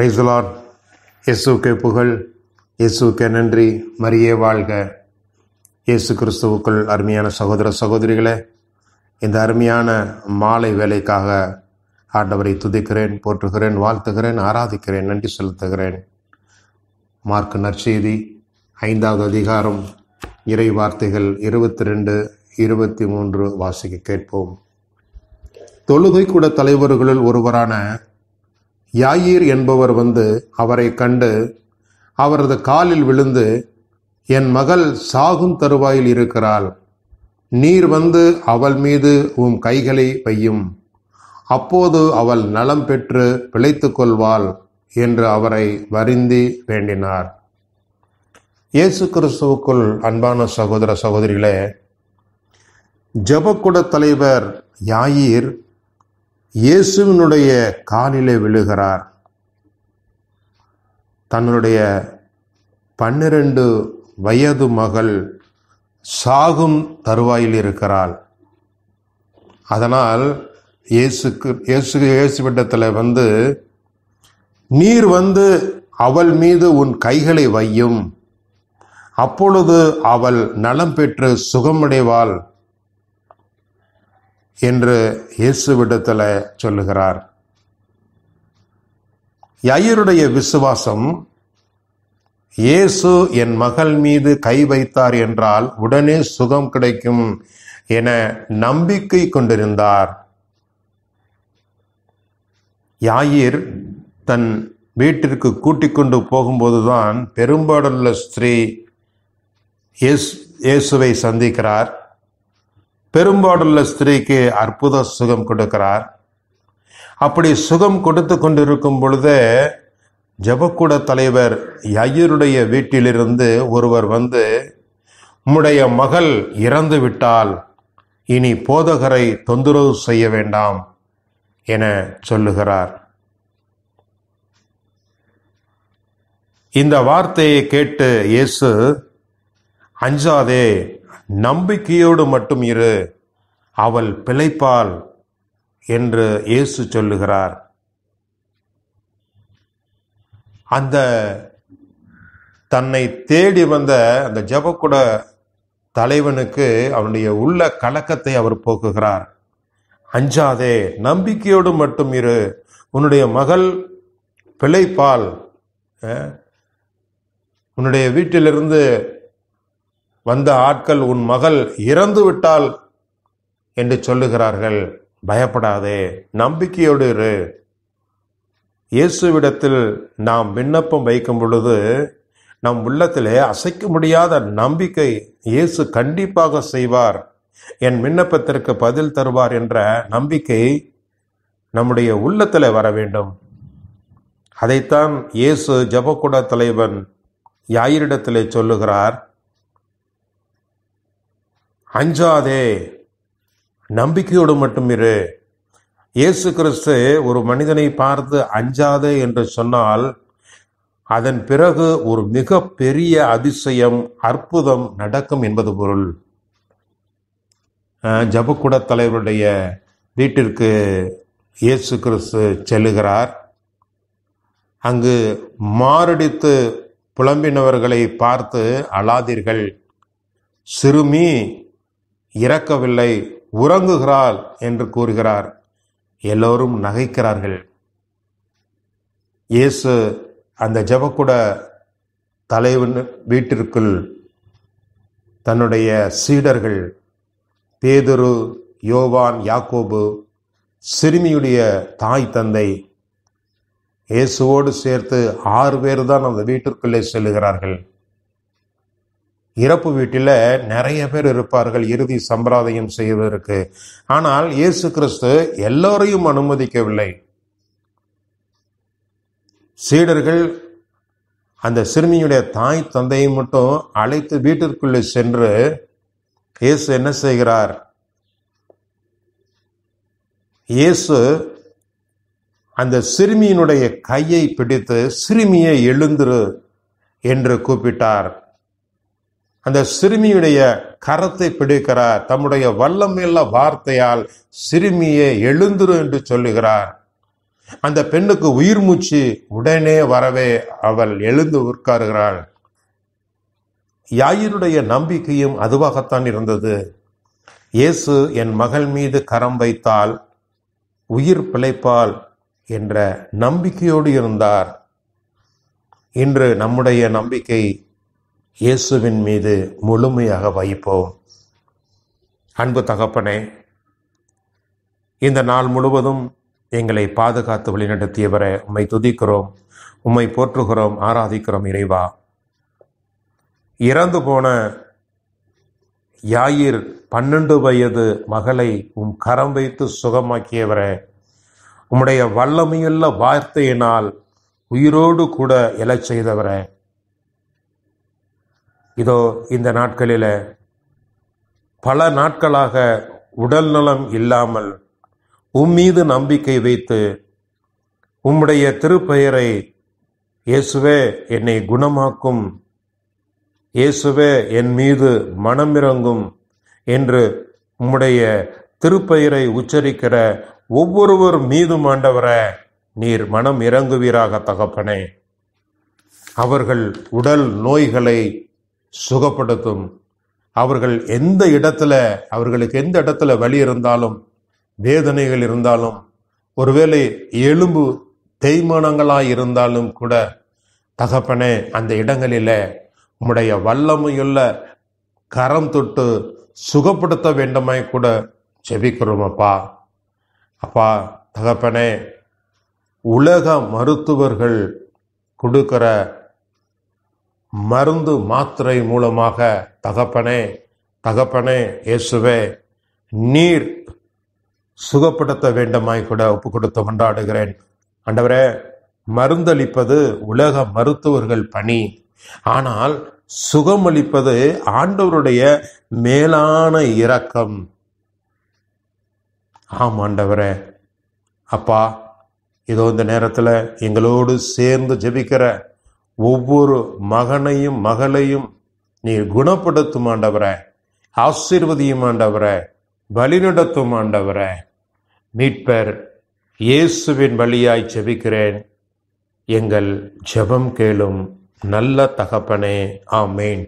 பிரைஸ்லார் எஸ்யூக்கே புகழ் இயேசுக்கே நன்றி மரியே வாழ்க இயேசு கிறிஸ்துவுக்குள் அருமையான சகோதர சகோதரிகளே இந்த அருமையான மாலை வேலைக்காக ஆண்டவரை துதிக்கிறேன் போற்றுகிறேன் வாழ்த்துகிறேன் ஆராதிக்கிறேன் நன்றி செலுத்துகிறேன் மார்க் நற்செய்தி ஐந்தாவது அதிகாரம் இறை வார்த்தைகள் இருபத்தி ரெண்டு இருபத்தி மூன்று வாசிக்க கேட்போம் தொழுகை கூட தலைவர்களுள் ஒருவரான யாயீர் என்பவர் வந்து அவரை கண்டு அவரது காலில் விழுந்து என் மகள் சாகும் தருவாயில் இருக்கிறாள் நீர் வந்து அவள் மீது உம் கைகளை வையும் அப்போது அவள் நலம் பெற்று பிழைத்து கொள்வாள் என்று அவரை வருந்தி வேண்டினார் இயேசு கிறிஸ்துவுக்குள் அன்பான சகோதர சகோதரிகளே ஜபக்குட தலைவர் யாயீர் இயேசுவினுடைய காலிலே விழுகிறார் தன்னுடைய பன்னிரண்டு வயது மகள் சாகும் தருவாயில் இருக்கிறாள் அதனால் இயேசுக்கு இயேசு இயேசுவிடத்தில் வந்து நீர் வந்து அவள் மீது உன் கைகளை வையும் அப்பொழுது அவள் நலம் பெற்று சுகமடைவாள் என்று இயேசுவிடத்தில் சொல்லுகிறார் ஐயருடைய விசுவாசம் இயேசு என் மகள் மீது கை வைத்தார் என்றால் உடனே சுகம் கிடைக்கும் என நம்பிக்கை கொண்டிருந்தார் யாயிர் தன் வீட்டிற்கு கூட்டிக் கொண்டு போகும்போதுதான் பெரும்பாடுள்ள ஸ்திரீ இயேசுவை சந்திக்கிறார் பெரும்பாடுள்ள ஸ்திரீக்கு அற்புத சுகம் கொடுக்கிறார் அப்படி சுகம் கொடுத்து கொண்டிருக்கும் பொழுது ஜபக்கூட தலைவர் ஐயருடைய வீட்டிலிருந்து ஒருவர் வந்து உம்முடைய மகள் இறந்து விட்டால் இனி போதகரை தொந்தரவு செய்ய வேண்டாம் என சொல்லுகிறார் இந்த வார்த்தையை கேட்டு இயேசு அஞ்சாதே நம்பிக்கையோடு மட்டும் இரு அவள் பிழைப்பாள் என்று இயேசு சொல்லுகிறார் அந்த தன்னை தேடி வந்த அந்த ஜபக்குட தலைவனுக்கு அவனுடைய உள்ள கலக்கத்தை அவர் போக்குகிறார் அஞ்சாதே நம்பிக்கையோடு மட்டும் இரு உன்னுடைய மகள் பிழைப்பால் உன்னுடைய வீட்டிலிருந்து வந்த ஆட்கள் உன் மகள் இறந்து விட்டாள் என்று சொல்லுகிறார்கள் பயப்படாதே நம்பிக்கையோடு இரு இயேசுவிடத்தில் நாம் விண்ணப்பம் வைக்கும் பொழுது நம் உள்ளத்திலே அசைக்க முடியாத நம்பிக்கை இயேசு கண்டிப்பாக செய்வார் என் விண்ணப்பத்திற்கு பதில் தருவார் என்ற நம்பிக்கை நம்முடைய உள்ளத்தில் வர வேண்டும் அதைத்தான் இயேசு ஜபக்குட தலைவன் யாயிரிடத்திலே சொல்லுகிறார் அஞ்சாதே நம்பிக்கையோடு மட்டும் இரு இயேசு கிறிஸ்து ஒரு மனிதனை பார்த்து அஞ்சாதே என்று சொன்னால் அதன் பிறகு ஒரு மிக பெரிய அதிசயம் அற்புதம் நடக்கும் என்பது பொருள் ஜபக்குட தலைவருடைய வீட்டிற்கு இயேசு கிறிஸ்து செல்லுகிறார் அங்கு மாரடித்து புலம்பினவர்களை பார்த்து அழாதீர்கள் சிறுமி இறக்கவில்லை உறங்குகிறாள் என்று கூறுகிறார் எல்லோரும் நகைக்கிறார்கள் இயேசு அந்த ஜபக்குட தலைவன் வீட்டிற்குள் தன்னுடைய சீடர்கள் பேதுரு யோவான் யாக்கோபு சிறுமியுடைய தாய் தந்தை இயேசுவோடு சேர்த்து ஆறு பேர் தான் அந்த வீட்டிற்குள்ளே செல்லுகிறார்கள் இறப்பு வீட்டில் நிறைய பேர் இருப்பார்கள் இறுதி சம்பிரதாயம் செய்வதற்கு ஆனால் இயேசு கிறிஸ்து எல்லோரையும் அனுமதிக்கவில்லை சீடர்கள் அந்த சிறுமியுடைய தாய் தந்தையை மட்டும் அழைத்து வீட்டிற்குள்ளே சென்று இயேசு என்ன செய்கிறார் இயேசு அந்த சிறுமியினுடைய கையை பிடித்து சிறுமியை எழுந்துரு என்று கூப்பிட்டார் அந்த சிறுமியுடைய கரத்தை பிடிக்கிறார் தம்முடைய இல்ல வார்த்தையால் சிறுமியை எழுந்துரு என்று சொல்லுகிறார் அந்த பெண்ணுக்கு உயிர் மூச்சு உடனே வரவே அவள் எழுந்து உட்காருகிறாள் யாயினுடைய நம்பிக்கையும் அதுவாகத்தான் இருந்தது இயேசு என் மகள் மீது கரம் வைத்தால் உயிர் பிழைப்பால் என்ற நம்பிக்கையோடு இருந்தார் இன்று நம்முடைய நம்பிக்கை இயேசுவின் மீது முழுமையாக வைப்போம் அன்பு தகப்பனே இந்த நாள் முழுவதும் எங்களை பாதுகாத்து வழிநடத்தியவரை உம்மை துதிக்கிறோம் உம்மை போற்றுகிறோம் ஆராதிக்கிறோம் இறைவா இறந்து போன யாயிர் பன்னெண்டு வயது மகளை உம் கரம் வைத்து சுகமாக்கியவரை உம்முடைய வல்லமையுள்ள வார்த்தையினால் உயிரோடு கூட எலச் செய்தவரே இதோ இந்த நாட்களில் பல நாட்களாக உடல் நலம் இல்லாமல் உம்மீது நம்பிக்கை வைத்து உம்முடைய திருப்பெயரை இயேசுவே என்னை குணமாக்கும் இயேசுவே என் மீது மனமிறங்கும் என்று உம்முடைய திருப்பெயரை உச்சரிக்கிற ஒவ்வொருவர் மீதும் ஆண்டவர நீர் மனம் இறங்குவீராக தகப்பனே அவர்கள் உடல் நோய்களை சுகப்படுத்தும் அவர்கள் எந்த இடத்துல அவர்களுக்கு எந்த இடத்துல வழி இருந்தாலும் வேதனைகள் இருந்தாலும் ஒருவேளை எலும்பு தேய்மானங்களாக இருந்தாலும் கூட தகப்பனே அந்த இடங்களில உம்முடைய வல்லமையுள்ள கரம் தொட்டு சுகப்படுத்த வேண்டுமாய் கூட செபிக்கிறோம் அப்பா அப்பா தகப்பனே உலக மருத்துவர்கள் கொடுக்கிற மருந்து மாத்திரை மூலமாக தகப்பனே தகப்பனே இயேசுவே நீர் சுகப்படுத்த வேண்டுமாய் கூட ஒப்பு கொடுத்து கொண்டாடுகிறேன் ஆண்டவரே மருந்தளிப்பது உலக மருத்துவர்கள் பணி ஆனால் சுகமளிப்பது ஆண்டவருடைய மேலான இரக்கம் ஆம் ஆண்டவரே அப்பா இதோ இந்த நேரத்தில் எங்களோடு சேர்ந்து ஜெபிக்கிற ஒவ்வொரு மகனையும் மகளையும் நீ குணப்படுத்தும் ஆண்டவரை ஆசீர்வதியும் வழி வழிநடத்தும் ஆண்டவரை மீட்பர் இயேசுவின் வழியாய் செபிக்கிறேன் எங்கள் ஜெபம் கேளும் நல்ல தகப்பனே ஆமேன்